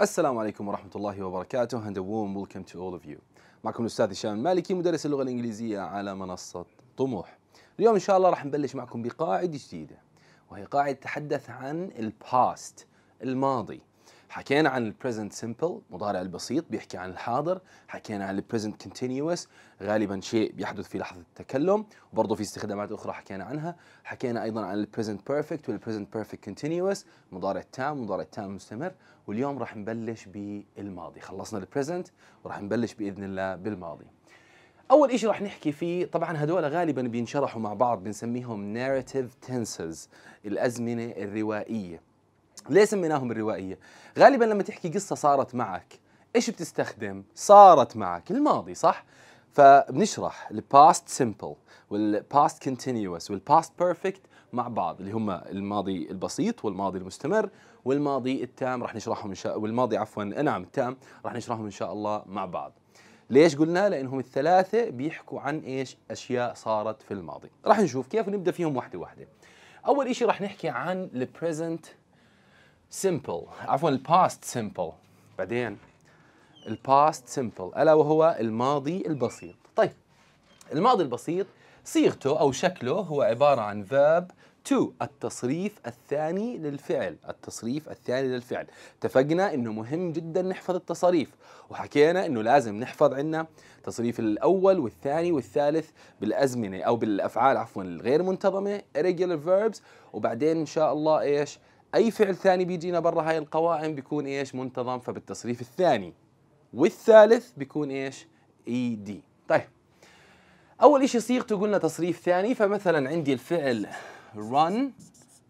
السلام عليكم ورحمة الله وبركاته and a warm welcome to all of you معكم الأستاذ هشام المالكي مدرس اللغة الإنجليزية على منصة طموح اليوم إن شاء الله راح نبلش معكم بقاعدة جديدة وهي قاعدة تتحدث عن الباست الماضي حكينا عن البريزنت سمبل مضارع البسيط بيحكي عن الحاضر حكينا عن البريزنت كونتينيوس غالبا شيء بيحدث في لحظه التكلم وبرضه في استخدامات اخرى حكينا عنها حكينا ايضا عن البريزنت بيرفكت والبريزنت بيرفكت كونتينيوس مضارع تام مضارع تام مستمر واليوم راح نبلش بالماضي خلصنا البريزنت وراح نبلش باذن الله بالماضي اول شيء راح نحكي فيه طبعا هذول غالبا بينشرحوا مع بعض بنسميهم narrative tenses الازمنه الروائيه ليه سميناهم الروائيه غالبا لما تحكي قصه صارت معك ايش بتستخدم صارت معك الماضي صح فبنشرح الباست سمبل والباست كونتينيوس والباست بيرفكت مع بعض اللي هم الماضي البسيط والماضي المستمر والماضي التام راح نشرحهم ان شاء والماضي عفوا نعم التام راح نشرحهم ان شاء الله مع بعض ليش قلنا لانهم الثلاثه بيحكوا عن ايش اشياء صارت في الماضي راح نشوف كيف نبدا فيهم واحده واحده اول شيء راح نحكي عن البريزنت سمبل عفوا الباست سمبل بعدين الباست سمبل ألا وهو الماضي البسيط طيب الماضي البسيط صيغته أو شكله هو عبارة عن فيرب تو التصريف الثاني للفعل التصريف الثاني للفعل اتفقنا انه مهم جدا نحفظ التصاريف وحكينا انه لازم نحفظ عندنا تصريف الاول والثاني والثالث بالازمنه او بالافعال عفوا الغير منتظمه irregular verbs وبعدين ان شاء الله ايش اي فعل ثاني بيجينا برا هاي القوائم بيكون ايش منتظم فبالتصريف الثاني والثالث بيكون ايش اي e دي طيب اول شيء صيغته قلنا تصريف ثاني فمثلا عندي الفعل run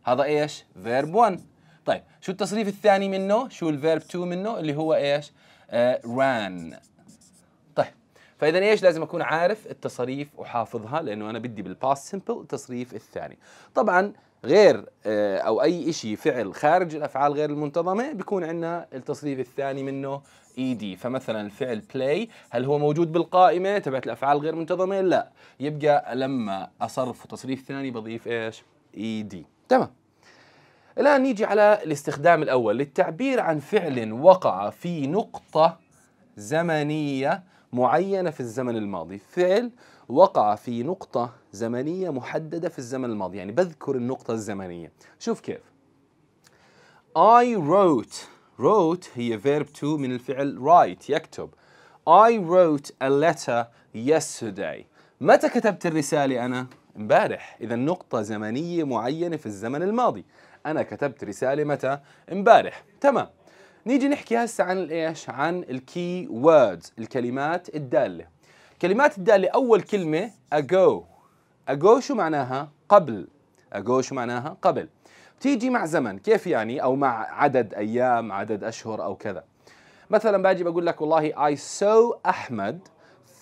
هذا ايش فيرب 1 طيب شو التصريف الثاني منه شو الفيرب 2 منه اللي هو ايش آه ran طيب فاذا ايش لازم اكون عارف التصاريف وحافظها لانه انا بدي بالباست سمبل التصريف الثاني طبعا غير آه، او اي شيء فعل خارج الافعال غير المنتظمه بيكون عندنا التصريف الثاني منه اي e دي فمثلا الفعل بلاي هل هو موجود بالقائمه تبعت الافعال غير منتظمه لا يبقى لما اصرف تصريف ثاني بضيف ايش اي e دي تمام الان نيجي على الاستخدام الاول للتعبير عن فعل وقع في نقطه زمنيه معينه في الزمن الماضي فعل وقع في نقطة زمنية محددة في الزمن الماضي يعني بذكر النقطة الزمنية شوف كيف I wrote wrote هي verb to من الفعل write يكتب I wrote a letter yesterday متى كتبت الرسالة أنا؟ امبارح إذا نقطة زمنية معينة في الزمن الماضي أنا كتبت رسالة متى؟ امبارح تمام نيجي نحكي هسه عن الايش؟ عن الكي ووردز الكلمات الدالة كلمات الدالة أول كلمة ago ago شو معناها؟ قبل ago شو معناها؟ قبل تيجي مع زمن كيف يعني أو مع عدد أيام عدد أشهر أو كذا مثلا باجي بقول لك والله I saw أحمد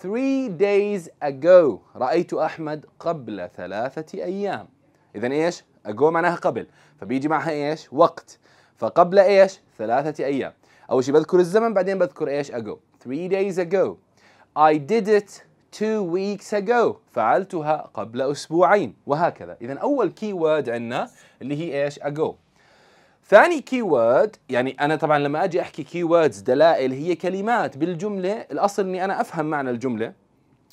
three days ago رأيت أحمد قبل ثلاثة أيام إذا إيش؟ ago معناها قبل فبيجي معها إيش؟ وقت فقبل إيش؟ ثلاثة أيام أول شيء بذكر الزمن بعدين بذكر إيش؟ ago three days ago I did it two weeks ago فعلتها قبل أسبوعين وهكذا إذا أول كي وورد عندنا اللي هي إيش ago ثاني كي وورد يعني أنا طبعا لما أجي أحكي كي ووردز دلائل هي كلمات بالجملة الأصل إني أنا أفهم معنى الجملة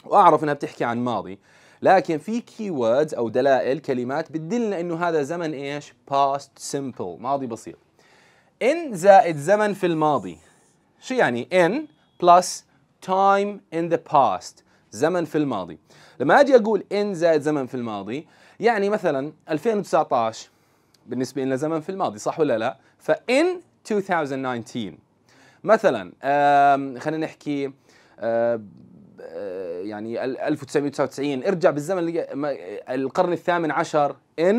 وأعرف إنها بتحكي عن ماضي لكن في كي ووردز أو دلائل كلمات بتدلنا إنه هذا زمن إيش past simple ماضي بسيط إن زائد زمن في الماضي شو يعني إن plus time in the past زمن في الماضي لما اجي اقول in زائد زمن في الماضي يعني مثلا 2019 بالنسبه لنا زمن في الماضي صح ولا لا فان 2019 مثلا خلينا نحكي يعني 1999 ارجع بالزمن القرن الثامن عشر in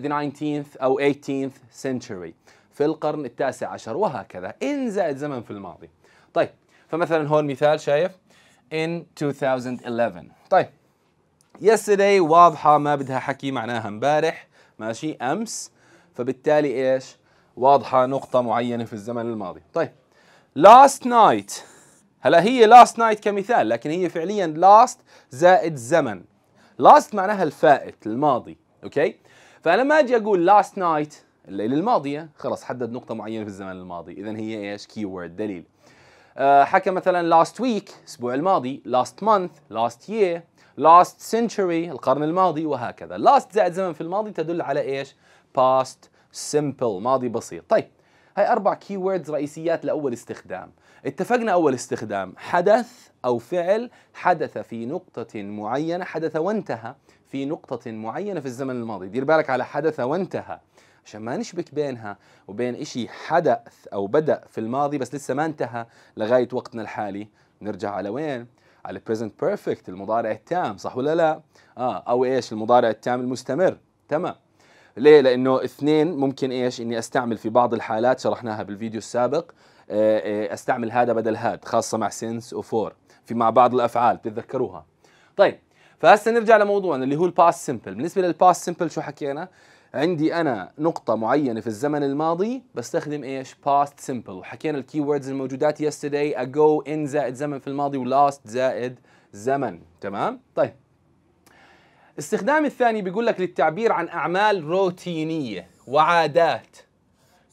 the 19th او 18th century في القرن التاسع عشر وهكذا ان زائد زمن في الماضي طيب فمثلا هون مثال شايف in 2011 طيب yesterday واضحة ما بدها حكي معناها امبارح ماشي أمس فبالتالي إيش واضحة نقطة معينة في الزمن الماضي طيب last night هلا هي last night كمثال لكن هي فعليا last زائد زمن last معناها الفائت الماضي اوكي فانا ما اجي اقول last night الليله الماضيه خلص حدد نقطه معينه في الزمن الماضي اذا هي ايش keyword دليل آه، حكى مثلا last week الاسبوع الماضي last month last year last century القرن الماضي وهكذا last زائد زمن في الماضي تدل على ايش past simple ماضي بسيط طيب هاي اربع كي رئيسيات لاول استخدام اتفقنا اول استخدام حدث او فعل حدث في نقطه معينه حدث وانتهى في نقطه معينه في الزمن الماضي دير بالك على حدث وانتهى عشان ما نشبك بينها وبين إشي حدث أو بدأ في الماضي بس لسه ما انتهى لغاية وقتنا الحالي نرجع على وين؟ على present perfect المضارع التام صح ولا لا؟ آه أو إيش المضارع التام المستمر تمام ليه؟ لأنه اثنين ممكن إيش؟ إني أستعمل في بعض الحالات شرحناها بالفيديو السابق آه، آه، استعمل هذا بدل هاد خاصه مع سينس وفور في مع بعض الافعال بتتذكروها طيب فهسه نرجع لموضوعنا اللي هو الباست سمبل بالنسبه للباست سمبل شو حكينا عندي انا نقطة معينة في الزمن الماضي بستخدم ايش؟ past simple وحكينا الكي وردز الموجودات yesterday ago in زائد زمن في الماضي ولاست زائد زمن تمام؟ طيب الاستخدام الثاني بيقول لك للتعبير عن اعمال روتينية وعادات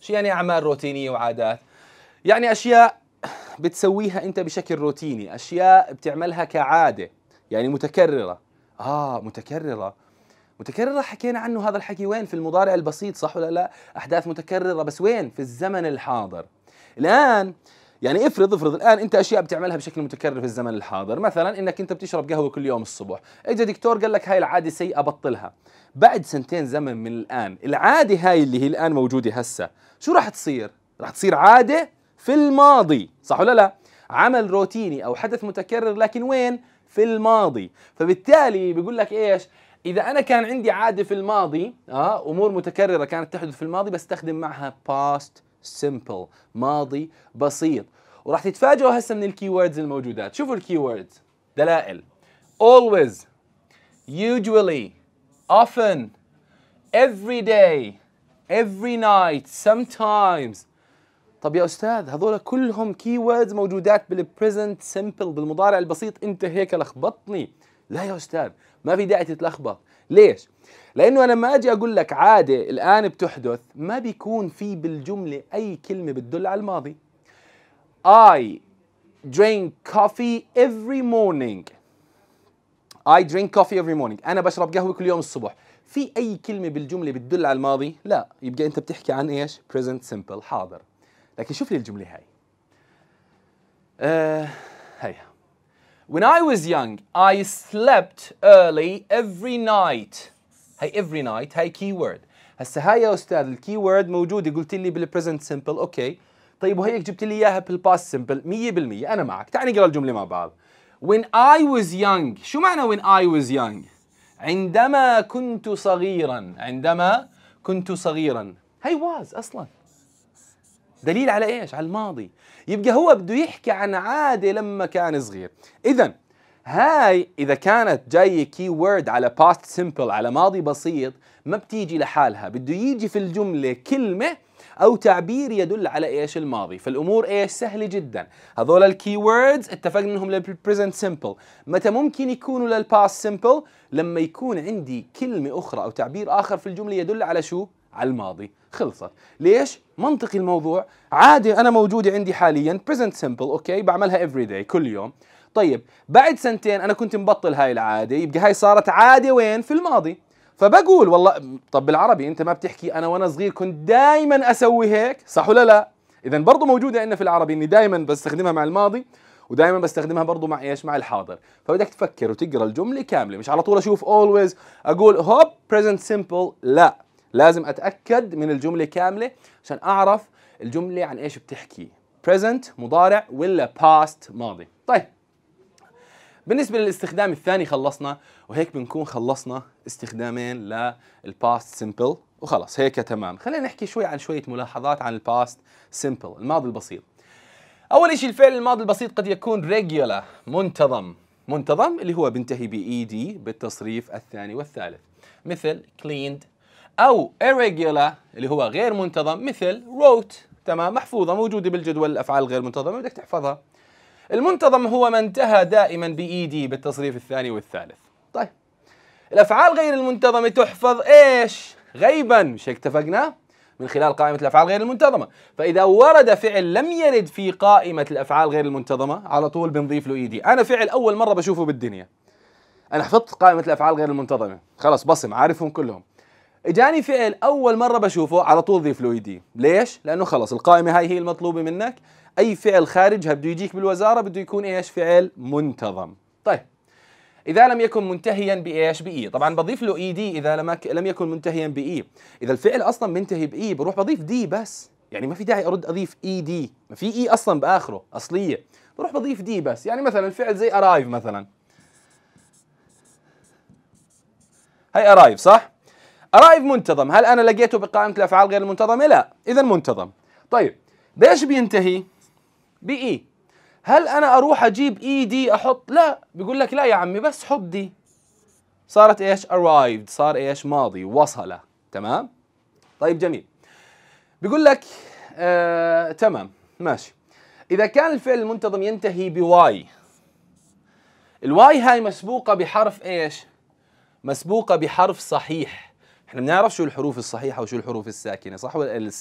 شو يعني اعمال روتينية وعادات؟ يعني اشياء بتسويها انت بشكل روتيني، اشياء بتعملها كعادة يعني متكررة اه متكررة متكررة حكينا عنه هذا الحكي وين في المضارع البسيط صح ولا لا أحداث متكررة بس وين في الزمن الحاضر الآن يعني افرض افرض الان انت اشياء بتعملها بشكل متكرر في الزمن الحاضر مثلا انك انت بتشرب قهوه كل يوم الصبح اجى دكتور قال لك هاي العاده سيئه بطلها بعد سنتين زمن من الان العاده هاي اللي هي الان موجوده هسه شو راح تصير راح تصير عاده في الماضي صح ولا لا عمل روتيني او حدث متكرر لكن وين في الماضي فبالتالي بيقول لك ايش اذا انا كان عندي عاده في الماضي اه امور متكرره كانت تحدث في الماضي بستخدم معها past simple ماضي بسيط وراح تتفاجئوا هسه من الكيوردز الموجودات شوفوا الكيوردز دلائل always usually often every day every night sometimes طب يا استاذ هذول كلهم كيوردز موجودات بالبريزنت سمبل بالمضارع البسيط انت هيك لخبطني لا يا استاذ ما في داعي تتلخبط ليش لانه انا لما اجي اقول لك عاده الان بتحدث ما بيكون في بالجمله اي كلمه بتدل على الماضي I drink coffee every morning I drink coffee every morning أنا بشرب قهوة كل يوم الصبح في أي كلمة بالجملة بتدل على الماضي؟ لا يبقى أنت بتحكي عن إيش؟ present simple حاضر لكن شوف لي الجملة هاي أه When I was young, I slept early every night. Hey, every night Hey, keyword. هسا هاي يا استاذ الكي موجوده قلت لي بالبريزنت سمبل اوكي. طيب وهيك جبت لي اياها بالباست سمبل 100% انا معك، تعال نقرا الجمله مع بعض. When I was young، شو معنى when I was young؟ عندما كنت صغيرا، عندما كنت صغيرا. هي was اصلا. دليل على ايش؟ على الماضي يبقى هو بده يحكي عن عادة لما كان صغير إذا هاي إذا كانت جاية كي وورد على باست سيمبل على ماضي بسيط ما بتيجي لحالها بده يجي في الجملة كلمة أو تعبير يدل على إيش الماضي فالأمور إيش سهلة جدا هذول الكي ووردز اتفقنا إنهم للبريزنت سيمبل متى ممكن يكونوا للباست سيمبل لما يكون عندي كلمة أخرى أو تعبير آخر في الجملة يدل على شو على الماضي خلصت ليش منطقي الموضوع عاده انا موجوده عندي حاليا بريزنت سمبل اوكي بعملها every داي كل يوم طيب بعد سنتين انا كنت مبطل هاي العاده يبقى هاي صارت عاده وين في الماضي فبقول والله طب بالعربي انت ما بتحكي انا وانا صغير كنت دائما اسوي هيك صح ولا لا اذا برضه موجوده عندنا في العربي اني دائما بستخدمها مع الماضي ودائما بستخدمها برضه مع ايش مع الحاضر فبدك تفكر وتقرا الجمله كامله مش على طول اشوف اولويز اقول هوب بريزنت سمبل لا لازم اتاكد من الجمله كامله عشان اعرف الجمله عن ايش بتحكي present مضارع ولا past ماضي طيب بالنسبة للاستخدام الثاني خلصنا وهيك بنكون خلصنا استخدامين للباست سمبل وخلص هيك تمام خلينا نحكي شوي عن شوية ملاحظات عن الباست سمبل الماضي البسيط أول شيء الفعل الماضي البسيط قد يكون regular منتظم منتظم اللي هو بنتهي بإي دي بالتصريف الثاني والثالث مثل cleaned أو irregular اللي هو غير منتظم مثل wrote تمام محفوظة موجودة بالجدول الأفعال الغير منتظمة بدك تحفظها المنتظم هو ما انتهى دائما بإي بالتصريف الثاني والثالث طيب الأفعال غير المنتظمة تحفظ إيش؟ غيبا مش هيك اتفقنا؟ من خلال قائمة الأفعال غير المنتظمة فإذا ورد فعل لم يرد في قائمة الأفعال غير المنتظمة على طول بنضيف له إيدي e أنا فعل أول مرة بشوفه بالدنيا أنا حفظت قائمة الأفعال غير المنتظمة خلاص بصم عارفهم كلهم اجاني فعل اول مره بشوفه على طول ضيف له ايدي ليش لانه خلص القائمه هاي هي المطلوبه منك اي فعل خارجها بده يجيك بالوزاره بده يكون ايش فعل منتظم طيب اذا لم يكن منتهيا بايش باي طبعا بضيف له اي دي اذا لم لم يكن منتهيا باي اذا الفعل اصلا منتهي باي بروح بضيف دي بس يعني ما في داعي ارد اضيف اي دي ما في اي اصلا باخره اصليه بروح بضيف دي بس يعني مثلا فعل زي ارايف مثلا هي ارايف صح ارايف منتظم هل انا لقيته بقائمه الافعال غير المنتظمه لا اذا منتظم طيب بايش بينتهي باي هل انا اروح اجيب اي دي احط لا بيقول لك لا يا عمي بس حط دي صارت ايش arrived صار ايش ماضي وصل تمام طيب جميل بيقول لك آه، تمام ماشي اذا كان الفعل المنتظم ينتهي بواي الواي هاي مسبوقه بحرف ايش مسبوقه بحرف صحيح احنا بنعرف شو الحروف الصحيحه وشو الحروف الساكنه صح ولا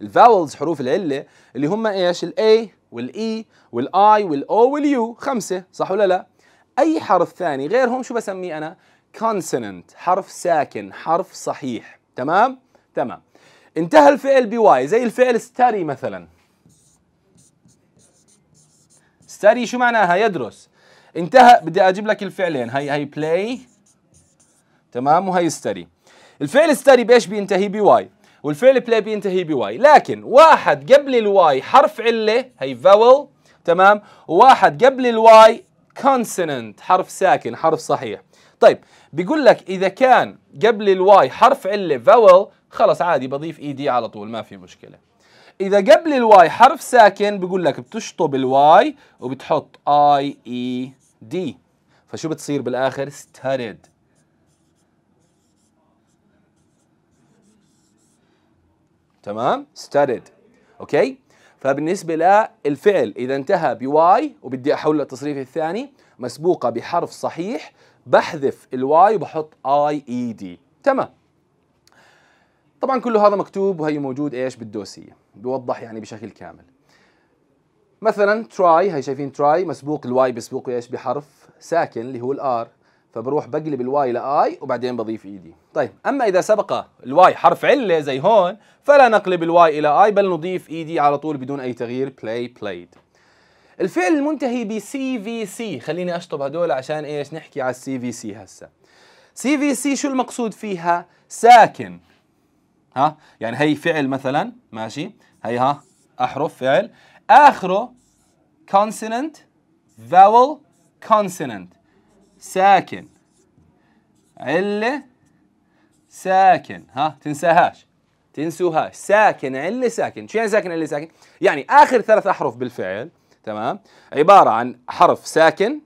الفاولز حروف العله اللي هم ايش الاي والاي e والاي والاو واليو خمسه صح ولا لا اي حرف ثاني غيرهم شو بسميه انا كونسوننت حرف ساكن حرف صحيح تمام تمام انتهى الفعل بواي زي الفعل ستاري مثلا ستاري شو معناها يدرس انتهى بدي اجيب لك الفعلين هي هي بلاي تمام وهي ستري الفعل ستري بايش بينتهي بواي والفعل بلاي بينتهي بواي لكن واحد قبل الواي حرف عله هي فاول تمام وواحد قبل الواي كونسوننت حرف ساكن حرف صحيح طيب بيقول لك اذا كان قبل الواي حرف عله فاول خلص عادي بضيف اي e دي على طول ما في مشكله اذا قبل الواي حرف ساكن بيقول لك بتشطب الواي وبتحط اي اي دي فشو بتصير بالاخر ستارد تمام studied اوكي فبالنسبة للفعل إذا انتهى بواي وبدي أحول للتصريف الثاني مسبوقة بحرف صحيح بحذف الواي وبحط اي اي دي تمام طبعا كل هذا مكتوب وهي موجود ايش بالدوسية بيوضح يعني بشكل كامل مثلا تراي هي شايفين تراي مسبوق الواي مسبوق ايش بحرف ساكن اللي هو الار فبروح بقلب الواي لاي وبعدين بضيف ايدي طيب اما اذا سبق الواي حرف عله زي هون فلا نقلب الواي الى اي بل نضيف ايدي على طول بدون اي تغيير بلاي بلايد الفعل المنتهي ب سي في سي خليني اشطب هدول عشان ايش نحكي على السي في سي هسه سي في سي شو المقصود فيها ساكن ها يعني هي فعل مثلا ماشي هي ها احرف فعل اخره consonant vowel consonant ساكن علة ساكن ها تنساهاش تنسوهاش ساكن علة ساكن شو يعني ساكن علة ساكن يعني آخر ثلاث أحرف بالفعل تمام عبارة عن حرف ساكن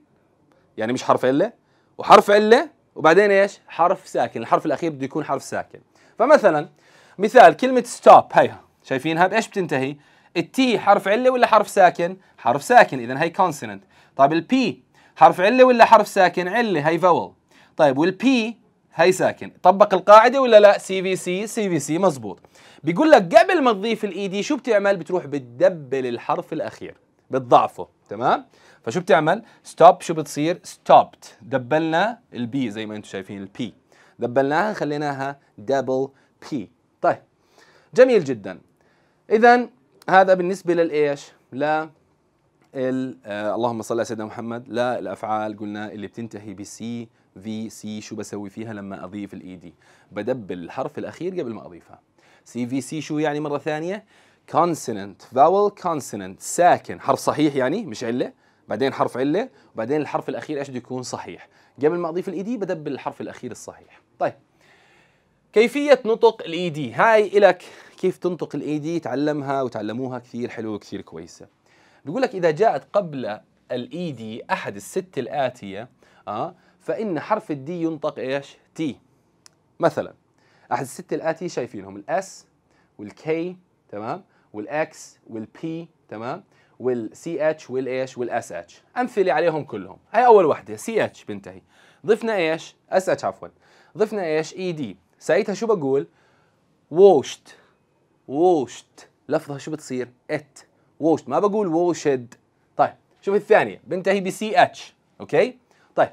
يعني مش حرف علة وحرف علة وبعدين ايش حرف ساكن الحرف الأخير بده يكون حرف ساكن فمثلا مثال كلمة ستوب هيها شايفينها بإيش بتنتهي التي حرف علة ولا حرف ساكن حرف ساكن إذا هي كونسوننت طيب البي حرف عله ولا حرف ساكن عله هي فاول طيب والبي هي ساكن طبق القاعده ولا لا سي في سي سي في سي مزبوط بيقول لك قبل ما تضيف الاي دي e شو بتعمل بتروح بتدبل الحرف الاخير بتضعفه تمام فشو بتعمل ستوب شو بتصير ستوبت دبلنا البي زي ما انتم شايفين البي دبلناها خليناها دبل بي طيب جميل جدا اذا هذا بالنسبه للايش لا ال آه اللهم صل على سيدنا محمد لا الافعال قلنا اللي بتنتهي بسي في سي شو بسوي فيها لما اضيف الاي دي e بدبل الحرف الاخير قبل ما اضيفها سي في سي شو يعني مره ثانيه كونسوننت فاول كونسوننت ساكن حرف صحيح يعني مش عله بعدين حرف عله وبعدين الحرف الاخير ايش بده يكون صحيح قبل ما اضيف الاي دي e بدبل الحرف الاخير الصحيح طيب كيفية نطق الاي دي e هاي إلك كيف تنطق الاي دي تعلمها وتعلموها كثير حلوة وكثير كويسة بيقول لك إذا جاءت قبل الإي دي e أحد الست الآتية آه فإن حرف الدي ينطق إيش؟ تي مثلا أحد الست الآتية شايفينهم الأس والكي تمام والإكس والبي تمام والسي اتش والايش والاس اتش امثله عليهم كلهم هاي اول وحده سي اتش بنتهي ضفنا ايش اس اتش عفوا ضفنا ايش اي e دي ساعتها شو بقول ووشت ووشت لفظها شو بتصير ات ووش ما بقول ووشد طيب شوف الثانية بنتهي بسي اتش اوكي طيب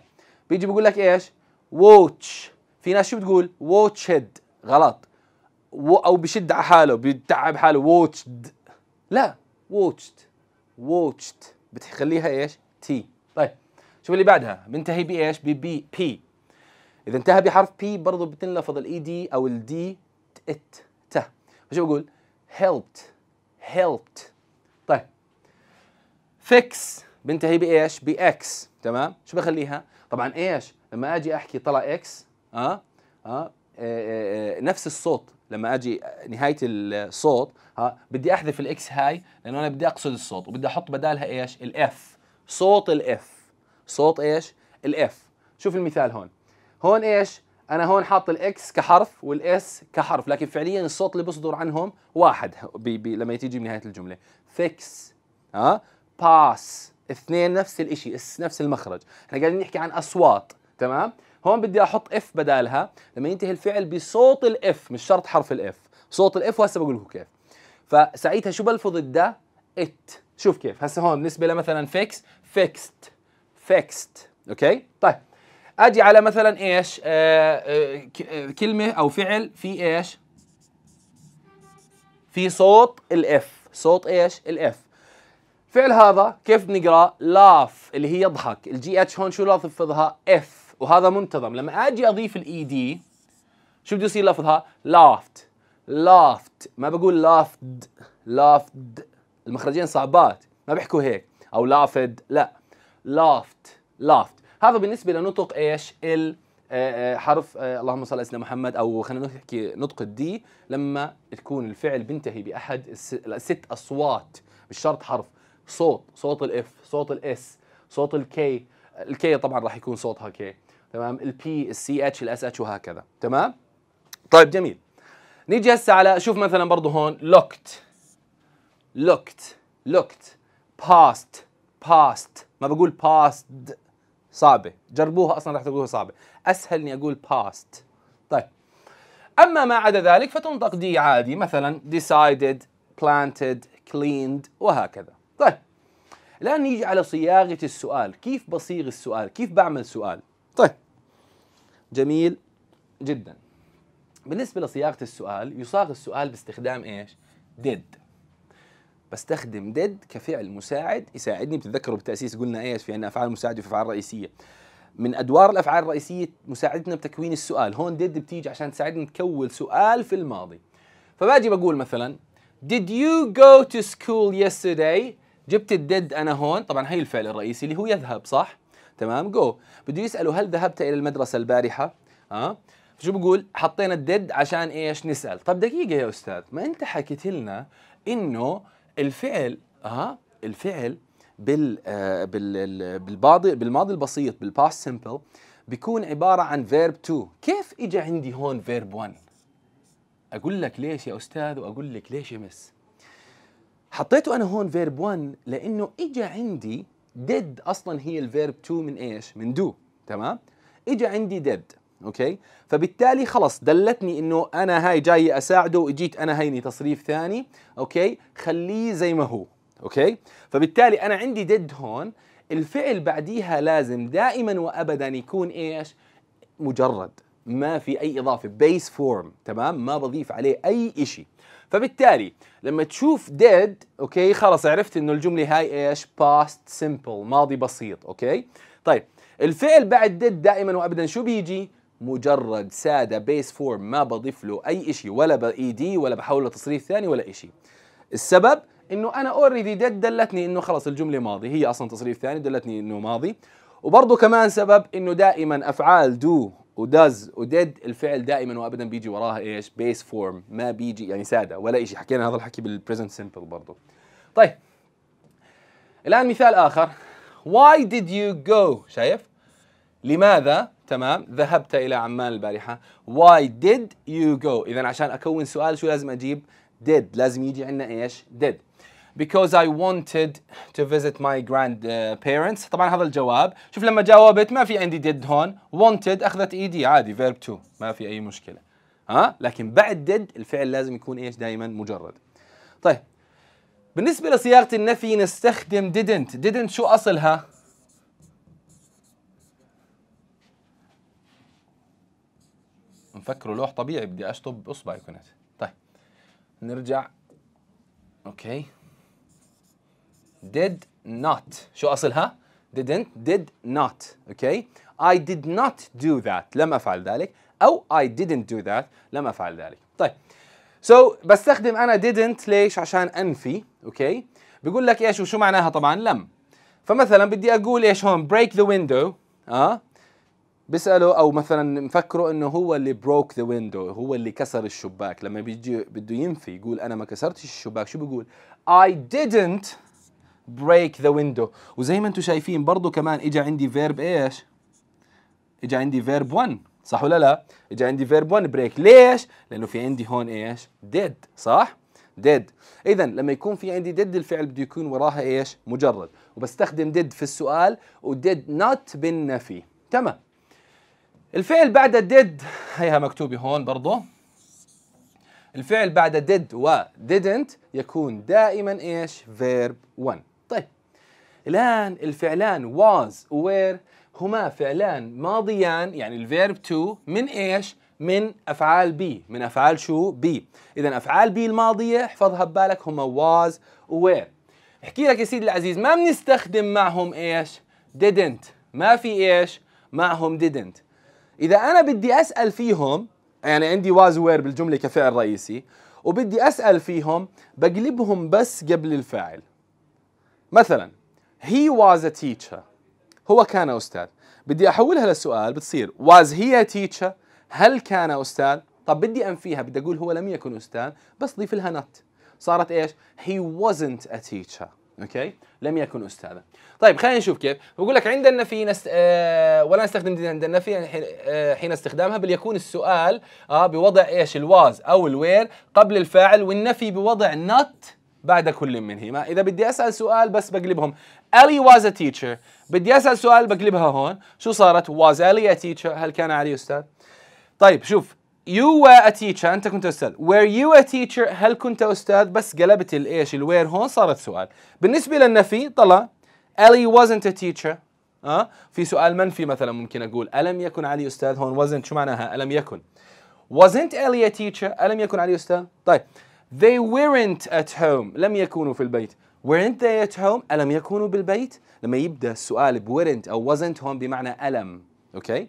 بيجي بقول لك ايش ووتش في ناس شو بتقول ووتشد غلط و او بشد على حاله بتعب حاله ووتشد لا ووتشد ووتشد بتخليها ايش تي طيب شوف اللي بعدها بنتهي بايش ببي بي اذا انتهى بحرف بي برضه بتنلفظ الاي دي e او الدي ات ت فشو بقول helped helped طيب فيكس بنتهي بايش؟ باكس تمام؟ شو بخليها؟ طبعا ايش؟ لما اجي احكي طلع اكس اه اه, آه, آه, آه، نفس الصوت لما اجي نهايه الصوت ها بدي احذف الاكس هاي لانه انا بدي اقصد الصوت وبدي احط بدالها ايش؟ الاف صوت الاف صوت ايش؟ الاف شوف المثال هون هون ايش؟ انا هون حاط الاكس كحرف والاس كحرف لكن فعليا الصوت اللي بيصدر عنهم واحد بي بي لما تيجي بنهايه الجمله فيكس ها باس اثنين نفس الشيء نفس المخرج احنا قاعدين نحكي عن اصوات تمام هون بدي احط اف بدالها لما ينتهي الفعل بصوت الاف مش شرط حرف الاف صوت الاف وهسه بقول لكم كيف فساعتها شو بلفظ الدا ات شوف كيف هسه هون بالنسبه لمثلا فيكس فيكست فيكست اوكي طيب اجي على مثلا ايش آآ آه، آآ آه، آه، كلمه او فعل في ايش في صوت الاف صوت ايش الاف فعل هذا كيف بنقراه لاف اللي هي يضحك الجي اتش هون شو لفظها اف وهذا منتظم لما اجي اضيف الاي دي شو بده يصير لفظها لافت لافت ما بقول لافد لافد المخرجين صعبات ما بيحكوا هيك او لافد لا لافت لافت هذا بالنسبه لنطق ايش ال آه، آه، حرف آه، اللهم صل على سيدنا محمد او خلينا نحكي نطق الدي لما تكون الفعل بينتهي باحد الست اصوات مش شرط حرف صوت صوت الاف صوت الاس صوت الكي الكي طبعا راح يكون صوتها كي تمام البي السي اتش الاس اتش وهكذا تمام طيب جميل نيجي هسه على شوف مثلا برضه هون لوكت لوكت لوكت باست باست ما بقول باست صعبه جربوها اصلا رح تقولوها صعبه اسهل اني اقول past طيب اما ما عدا ذلك فتنطق دي عادي مثلا decided planted cleaned وهكذا طيب الان نيجي على صياغه السؤال كيف بصيغ السؤال كيف بعمل سؤال طيب جميل جدا بالنسبه لصياغه السؤال يصاغ السؤال باستخدام ايش did بستخدم ديد كفعل مساعد يساعدني بتتذكروا بالتاسيس قلنا ايش في عندنا افعال مساعده وفي افعال رئيسيه من ادوار الافعال الرئيسيه مساعدتنا بتكوين السؤال هون ديد بتيجي عشان تساعدني نكون سؤال في الماضي فباجي بقول مثلا did you go to school yesterday جبت الديد انا هون طبعا هي الفعل الرئيسي اللي هو يذهب صح تمام جو بده يساله هل ذهبت الى المدرسه البارحه اه شو بقول حطينا الديد عشان ايش نسال طب دقيقه يا استاذ ما انت حكيت لنا انه الفعل اه الفعل بال آه، بال بالماضي بالماضي البسيط بالباست سمبل بيكون عباره عن فيرب 2 كيف اجى عندي هون فيرب 1 اقول لك ليش يا استاذ واقول لك ليش يا مس حطيته انا هون فيرب 1 لانه اجى عندي ديد اصلا هي الفيرب 2 من ايش من دو تمام اجى عندي ديد اوكي فبالتالي خلص دلتني انه انا هاي جاي اساعده واجيت انا هيني تصريف ثاني اوكي خليه زي ما هو اوكي فبالتالي انا عندي ديد هون الفعل بعديها لازم دائما وابدا يكون ايش مجرد ما في اي اضافه بيس فورم تمام ما بضيف عليه اي شيء فبالتالي لما تشوف ديد اوكي خلص عرفت انه الجمله هاي ايش باست سمبل ماضي بسيط اوكي طيب الفعل بعد ديد دائما وابدا شو بيجي مجرد ساده بيس فورم ما بضيف له اي شيء ولا دي e ولا بحوله تصريف ثاني ولا شيء السبب انه انا اوريدي ديد دلتني انه خلص الجمله ماضي هي اصلا تصريف ثاني دلتني انه ماضي وبرضه كمان سبب انه دائما افعال دو وداز وديد الفعل دائما وابدا بيجي وراها ايش بيس فورم ما بيجي يعني ساده ولا شيء حكينا هذا الحكي بالبريزنت سمبل برضه طيب الان مثال اخر why did you go شايف لماذا تمام ذهبت إلى عمان البارحة why did you go إذا عشان أكون سؤال شو لازم أجيب did لازم يجي عندنا إيش did because I wanted to visit my grandparents طبعا هذا الجواب شوف لما جاوبت ما في عندي did هون wanted أخذت إيدي عادي verb 2 ما في أي مشكلة ها لكن بعد did الفعل لازم يكون إيش دائما مجرد طيب بالنسبة لصياغة النفي نستخدم didn't didn't شو أصلها مفكره لوح طبيعي بدي اشطب اصبعي كنت طيب نرجع اوكي did not شو اصلها didn't did not اوكي I did not do that لم افعل ذلك او I didn't do that لم افعل ذلك طيب سو so, بستخدم انا didn't ليش عشان انفي اوكي بيقول لك ايش وشو معناها طبعا لم فمثلا بدي اقول ايش هون break the window اه بيسالوا او مثلا مفكروا انه هو اللي بروك ذا ويندو هو اللي كسر الشباك لما بيجي بده ينفي يقول انا ما كسرتش الشباك شو بيقول I didn't break the window وزي ما انتم شايفين برضو كمان اجى عندي فيرب ايش اجى عندي فيرب 1 صح ولا لا اجى عندي فيرب 1 بريك ليش لانه في عندي هون ايش ديد صح ديد اذا لما يكون في عندي ديد الفعل بده يكون وراها ايش مجرد وبستخدم ديد في السؤال وديد نوت بالنفي تمام الفعل بعد did هيها مكتوبة هون برضه الفعل بعد did و didn't يكون دائما ايش؟ verb one طيب الآن الفعلان was were هما فعلان ماضيان يعني الفيرب to من ايش؟ من افعال بي من افعال شو؟ بي اذا افعال بي الماضيه احفظها ببالك هما was were احكي لك يا سيدي العزيز ما بنستخدم معهم ايش؟ didn't ما في ايش؟ معهم didn't اذا انا بدي اسال فيهم يعني عندي واز وير بالجمله كفعل رئيسي وبدي اسال فيهم بقلبهم بس قبل الفاعل مثلا he was a teacher هو كان استاذ بدي احولها للسؤال بتصير was he a teacher هل كان استاذ طب بدي انفيها بدي اقول هو لم يكن استاذ بس ضيف لها not صارت ايش he wasn't a teacher اوكي لم يكن استاذا طيب خلينا نشوف كيف بقول لك عند النفي نس... آه ولا نستخدم عند النفي حين, آه حين استخدامها بل يكون السؤال آه بوضع ايش الواز او الوير قبل الفاعل والنفي بوضع نوت بعد كل منهما اذا بدي اسال سؤال بس بقلبهم الي واز ا تيتشر بدي اسال سؤال بقلبها هون شو صارت واز الي ا تيتشر هل كان علي استاذ طيب شوف You were a teacher أنت كنت أستاذ Were you a teacher هل كنت أستاذ بس قلبت الإيش الوير هون صارت سؤال بالنسبة للنفي طلع Ellie wasn't a teacher أه؟ في سؤال منفي مثلا ممكن أقول ألم يكن علي أستاذ هون wasn't شو معناها ألم يكن Wasn't Ellie a teacher ألم يكن علي أستاذ طيب They weren't at home لم يكونوا في البيت weren't they at home ألم يكونوا بالبيت لما يبدأ السؤال ب weren't أو wasn't هون بمعنى ألم أوكي okay?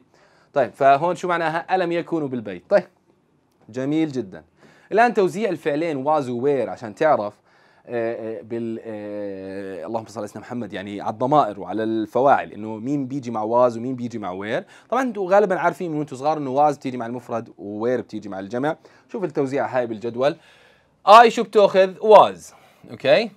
طيب فهون شو معناها ألم يكونوا بالبيت طيب جميل جدا الآن توزيع الفعلين واز وير عشان تعرف آه، آه، بال آه، اللهم صل على سيدنا محمد يعني على الضمائر وعلى الفواعل انه مين بيجي مع واز ومين بيجي مع وير طبعا انتم غالبا عارفين من وانتم صغار انه واز بتيجي مع المفرد ووير بتيجي مع الجمع شوف التوزيع هاي بالجدول اي شو بتاخذ واز اوكي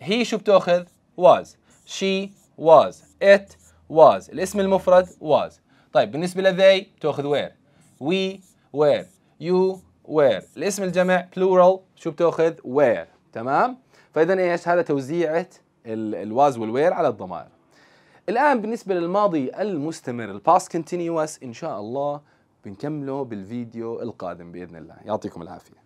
هي شو بتاخذ واز شي واز ات واز الاسم المفرد واز طيب بالنسبه لذي تاخذ وير وي وير يو وير الاسم الجمع plural شو بتاخذ وير تمام فاذا ايش هذا توزيعه الواز والوير على الضمائر الان بالنسبه للماضي المستمر الباست continuous ان شاء الله بنكمله بالفيديو القادم باذن الله يعطيكم العافيه